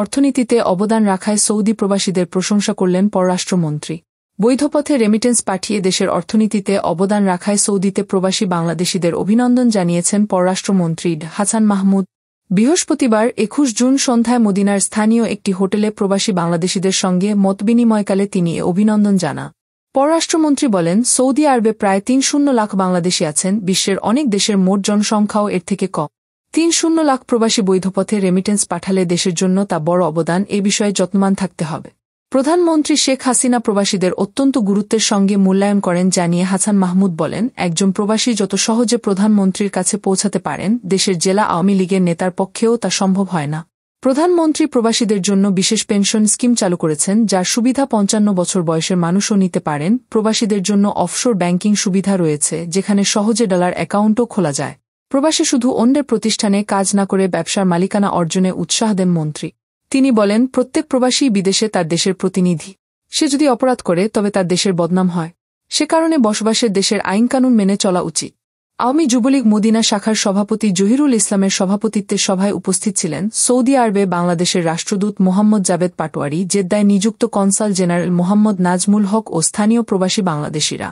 অর্থনীতিতে অবদান রাখায় সৌদি প্রবাসীদের প্রশংসা করলেন পররাষ্ট্রমন্ত্রী বৈধপথে রেমিটেন্স পাঠিয়ে দেশের অর্থনীতিতে অবদান রাখায় সৌদিতে প্রবাসী বাংলাদেশিদের অভিনন্দন জানিয়েছেন পররাষ্ট্রমন্ত্রী হাসান মাহমুদ বৃহস্পতিবার একুশ জুন সন্ধ্যায় মদিনার স্থানীয় একটি হোটেলে প্রবাসী বাংলাদেশিদের সঙ্গে মতবিনিময়কালে তিনি এ অভিনন্দন জানা পররাষ্ট্রমন্ত্রী বলেন সৌদি আরবে প্রায় তিন শূন্য লাখ বাংলাদেশি আছেন বিশ্বের অনেক দেশের মোট জনসংখ্যাও এর থেকে কম তিন শূন্য লাখ প্রবাসী বৈধপথে রেমিটেন্স পাঠালে দেশের জন্য তা বড় অবদান এ বিষয়ে যত্নমান থাকতে হবে প্রধানমন্ত্রী শেখ হাসিনা প্রবাসীদের অত্যন্ত গুরুত্বের সঙ্গে মূল্যায়ন করেন জানিয়ে হাসান মাহমুদ বলেন একজন প্রবাসী যত সহজে প্রধানমন্ত্রীর কাছে পৌঁছাতে পারেন দেশের জেলা আওয়ামী লীগের নেতার পক্ষেও তা সম্ভব হয় না প্রধানমন্ত্রী প্রবাসীদের জন্য বিশেষ পেনশন স্কিম চালু করেছেন যার সুবিধা পঞ্চান্ন বছর বয়সের মানুষও নিতে পারেন প্রবাসীদের জন্য অফশোর ব্যাংকিং সুবিধা রয়েছে যেখানে সহজে ডলার অ্যাকাউন্টও খোলা যায় প্রবাসে শুধু অন্যের প্রতিষ্ঠানে কাজ না করে ব্যবসার মালিকানা অর্জনে উৎসাহ দেন মন্ত্রী তিনি বলেন প্রত্যেক প্রবাসী বিদেশে তার দেশের প্রতিনিধি সে যদি অপরাধ করে তবে তার দেশের বদনাম হয় সে কারণে বসবাসের দেশের আইনকানুন মেনে চলা উচিত আওয়ামী যুবলীগ মদিনা শাখার সভাপতি জহিরুল ইসলামের সভাপতিত্বে সভায় উপস্থিত ছিলেন সৌদি আরবে বাংলাদেশের রাষ্ট্রদূত মোহাম্মদ জাবেদ পাটোয়ারি জেদ্দায় নিযুক্ত কনসাল জেনারেল মোহাম্মদ নাজমুল হক ও স্থানীয় প্রবাসী বাংলাদেশিরা